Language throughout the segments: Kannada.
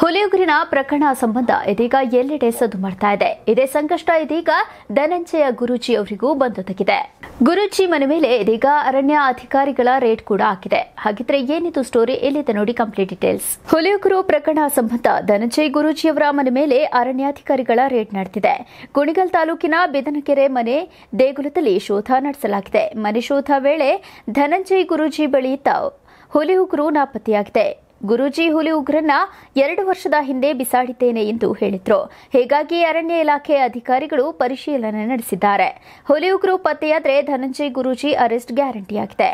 ಹುಲಿಯುಗುರಿನ ಪ್ರಕರಣ ಸಂಬಂಧ ಇದೀಗ ಎಲ್ಲೆಡೆ ಸದ್ದು ಮಾಡ್ತಾ ಇದೆ ಇದೇ ಸಂಕಷ್ಟ ಇದೀಗ ಧನಂಜಯ ಗುರೂಜಿ ಅವರಿಗೂ ಬಂದೊದಗಿದೆ ತಗಿದೆ ಗುರೂಜಿ ಮನೆ ಮೇಲೆ ಇದೀಗ ಅರಣ್ಯ ಅಧಿಕಾರಿಗಳ ರೇಟ್ ಕೂಡ ಹಾಕಿದೆ ಹಾಗಿದ್ರೆ ಏನಿದು ಸ್ಟೋರಿ ಎಲ್ಲಿದೆ ನೋಡಿ ಕಂಪ್ಲೀಟ್ ಡೀಟೇಲ್ಸ್ ಹುಲಿಯುಗುರು ಪ್ರಕರಣ ಸಂಬಂಧ ಗುರುಜಿ ಗುರೂಜಿಯವರ ಮನೆ ಮೇಲೆ ಅರಣ್ಯಾಧಿಕಾರಿಗಳ ರೇಡ್ ನಡೆದಿದೆ ಕುಣಿಗಲ್ ತಾಲೂಕಿನ ಬಿದನಕೆರೆ ಮನೆ ದೇಗುಲದಲ್ಲಿ ಶೋಧ ನಡೆಸಲಾಗಿದೆ ಮನೆ ಶೋಧ ವೇಳೆ ಧನಂಜಯ್ ಗುರೂಜಿ ಬಳಿ ಹುಲಿಯುಗುರು ನಾಪತ್ತೆಯಾಗಿದೆ ಗುರುಜಿ ಹುಲಿ ಉಗ್ರನ್ನ ಎರಡು ವರ್ಷದ ಹಿಂದೆ ಬಿಸಾಡಿದ್ದೇನೆ ಎಂದು ಹೇಳಿದ್ರು ಹೀಗಾಗಿ ಅರಣ್ಯ ಇಲಾಖೆ ಅಧಿಕಾರಿಗಳು ಪರಿಶೀಲನೆ ನಡೆಸಿದ್ದಾರೆ ಹುಲಿ ಉಗ್ರು ಪತ್ತೆಯಾದರೆ ಧನಂಜಯ್ ಗುರೂಜಿ ಅರೆಸ್ಟ್ ಗ್ಯಾರಂಟಿಯಾಗಿದೆ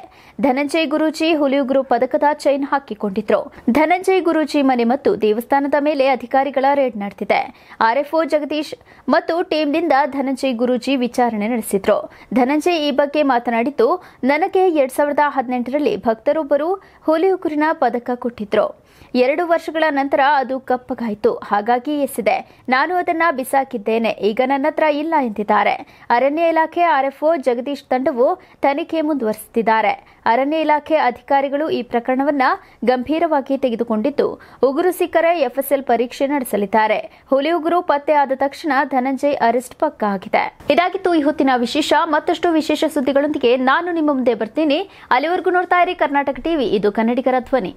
ಧನಂಜಯ್ ಗುರೂಜಿ ಹುಲಿ ಉಗ್ರು ಪದಕದ ಚೈನ್ ಹಾಕಿಕೊಂಡಿದ್ರು ಧನಂಜಯ್ ಗುರೂಜಿ ಮನೆ ಮತ್ತು ದೇವಸ್ಥಾನದ ಮೇಲೆ ಅಧಿಕಾರಿಗಳ ರೇಡ್ ನಡೆದಿದೆ ಆರ್ಎಫ್ಒ ಜಗದೀಶ್ ಮತ್ತು ಟೀಂನಿಂದ ಧನಂಜಯ್ ಗುರೂಜಿ ವಿಚಾರಣೆ ನಡೆಸಿದ್ರು ಧನಂಜಯ್ ಈ ಬಗ್ಗೆ ಮಾತನಾಡಿದ್ದು ನನಗೆ ಎರಡ್ ಸಾವಿರದ ಹದಿನೆಂಟರಲ್ಲಿ ಭಕ್ತರೊಬ್ಬರು ಹುಲಿ ಉಗ್ರನ ಪದಕ ಕೊಟ್ಟಿದ್ದರು ಎರಡು ವರ್ಷಗಳ ನಂತರ ಅದು ಕಪ್ಪಗಾಯಿತು ಹಾಗಾಗಿ ಎಸಿದೆ ನಾನು ಅದನ್ನ ಬಿಸಾಕಿದ್ದೇನೆ ಈಗ ನನ್ನ ಹತ್ರ ಇಲ್ಲ ಎಂದಿದ್ದಾರೆ ಅರಣ್ಯ ಇಲಾಖೆ ಆರ್ಎಫ್ಒ ಜಗದೀಶ್ ತಂಡವು ತನಿಖೆ ಮುಂದುವರೆಸುತ್ತಿದ್ದಾರೆ ಅರಣ್ಯ ಇಲಾಖೆ ಅಧಿಕಾರಿಗಳು ಈ ಪ್ರಕರಣವನ್ನ ಗಂಭೀರವಾಗಿ ತೆಗೆದುಕೊಂಡಿದ್ದು ಉಗುರು ಸಿಕ್ಕರೆ ಎಫ್ಎಸ್ಎಲ್ ಪರೀಕ್ಷೆ ನಡೆಸಲಿದ್ದಾರೆ ಹುಲಿ ಉಗುರು ಪತ್ತೆ ಆದ ತಕ್ಷಣ ಧನಂಜಯ್ ಅರೆಸ್ಟ್ ಪಕ್ಕ ಆಗಿದೆ ಇದಾಗಿತ್ತು ಈ ಹೊತ್ತಿನ ವಿಶೇಷ ಮತ್ತಷ್ಟು ವಿಶೇಷ ಸುದ್ದಿಗಳೊಂದಿಗೆ ನಾನು ನಿಮ್ಮ ಮುಂದೆ ಬರ್ತೀನಿ ಅಲ್ಲಿವರೆಗೂ ನೋಡ್ತಾ ಇರಿ ಕರ್ನಾಟಕ ಟಿವಿ ಇದು ಕನ್ನಡಿಗರ ಧ್ವನಿ